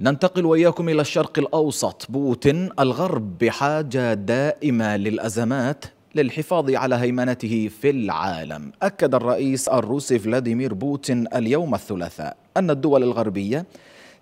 ننتقل وإياكم إلى الشرق الأوسط بوتين الغرب بحاجة دائمة للأزمات للحفاظ على هيمنته في العالم أكد الرئيس الروسي فلاديمير بوتين اليوم الثلاثاء أن الدول الغربية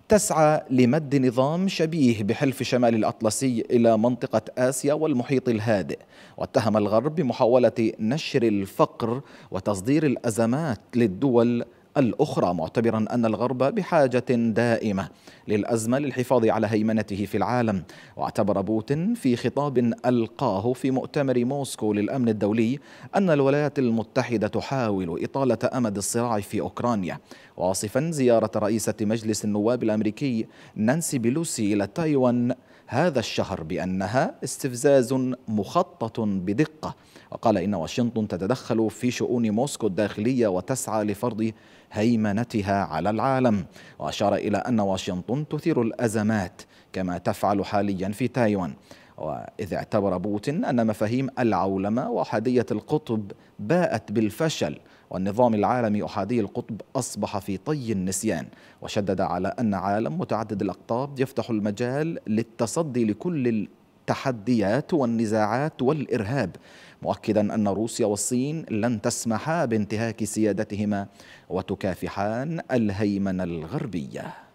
تسعى لمد نظام شبيه بحلف شمال الأطلسي إلى منطقة آسيا والمحيط الهادئ واتهم الغرب بمحاولة نشر الفقر وتصدير الأزمات للدول الأخرى معتبرا أن الغرب بحاجة دائمة للأزمة للحفاظ على هيمنته في العالم واعتبر بوتين في خطاب ألقاه في مؤتمر موسكو للأمن الدولي أن الولايات المتحدة تحاول إطالة أمد الصراع في أوكرانيا واصفا زيارة رئيسة مجلس النواب الأمريكي نانسي بيلوسي إلى تايوان هذا الشهر بأنها استفزاز مخطط بدقة وقال إن واشنطن تتدخل في شؤون موسكو الداخلية وتسعى لفرض هيمنتها على العالم وأشار إلى أن واشنطن تثير الأزمات كما تفعل حاليا في تايوان وإذ اعتبر بوتين أن مفاهيم العولمة وأحادية القطب باءت بالفشل والنظام العالمي أحادي القطب أصبح في طي النسيان وشدد على أن عالم متعدد الأقطاب يفتح المجال للتصدي لكل التحديات والنزاعات والإرهاب مؤكدا أن روسيا والصين لن تسمحا بانتهاك سيادتهما وتكافحان الهيمنة الغربية